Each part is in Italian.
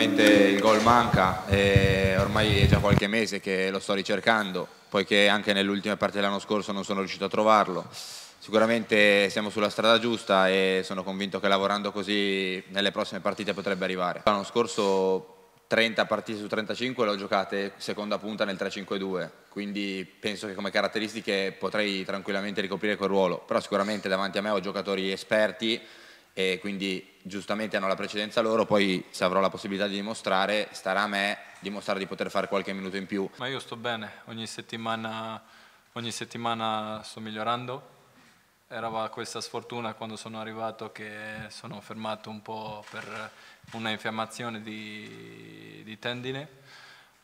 sicuramente il gol manca, ormai è già qualche mese che lo sto ricercando, poiché anche nell'ultima parte dell'anno scorso non sono riuscito a trovarlo. Sicuramente siamo sulla strada giusta e sono convinto che lavorando così nelle prossime partite potrebbe arrivare. L'anno scorso 30 partite su 35 le ho giocate seconda punta nel 3-5-2, quindi penso che come caratteristiche potrei tranquillamente ricoprire quel ruolo, però sicuramente davanti a me ho giocatori esperti e quindi giustamente hanno la precedenza loro, poi se avrò la possibilità di dimostrare starà a me dimostrare di poter fare qualche minuto in più. Ma io sto bene, ogni settimana, ogni settimana sto migliorando, era questa sfortuna quando sono arrivato che sono fermato un po' per una infiammazione di, di tendine,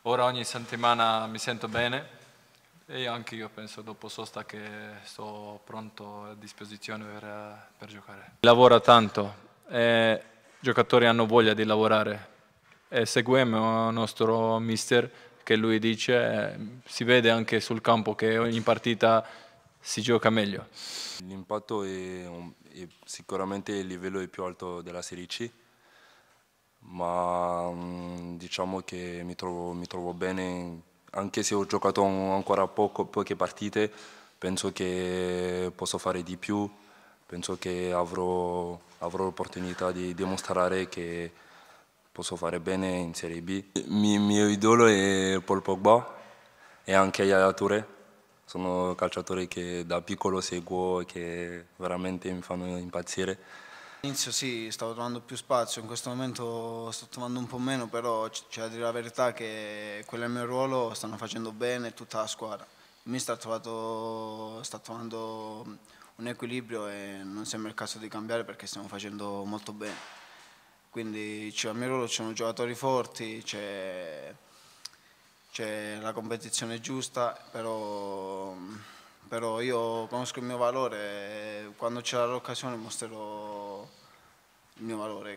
ora ogni settimana mi sento bene e anche io penso dopo sosta che sto pronto a disposizione per, per giocare. Lavora tanto, i giocatori hanno voglia di lavorare. E seguiamo il eh, nostro mister che lui dice, eh, si vede anche sul campo che ogni partita si gioca meglio. L'impatto è, è, sicuramente il livello più alto della Serie C, ma mm, diciamo che mi trovo, mi trovo bene anche se ho giocato ancora poco, poche partite, penso che posso fare di più, penso che avrò, avrò l'opportunità di dimostrare che posso fare bene in Serie B. Il mio idolo è Paul Pogba e anche Yaya Touré, sono calciatori che da piccolo seguo e che veramente mi fanno impazzire. All'inizio sì, stavo trovando più spazio, in questo momento sto trovando un po' meno, però c'è da dire la verità che quello è il mio ruolo, stanno facendo bene tutta la squadra. Il mister ha trovato, sta trovando un equilibrio e non sembra il caso di cambiare perché stiamo facendo molto bene. Quindi cioè, al mio ruolo ci sono giocatori forti, c'è, la competizione giusta, però, però io conosco il mio valore e quando c'è l'occasione mostrerò il mio valore.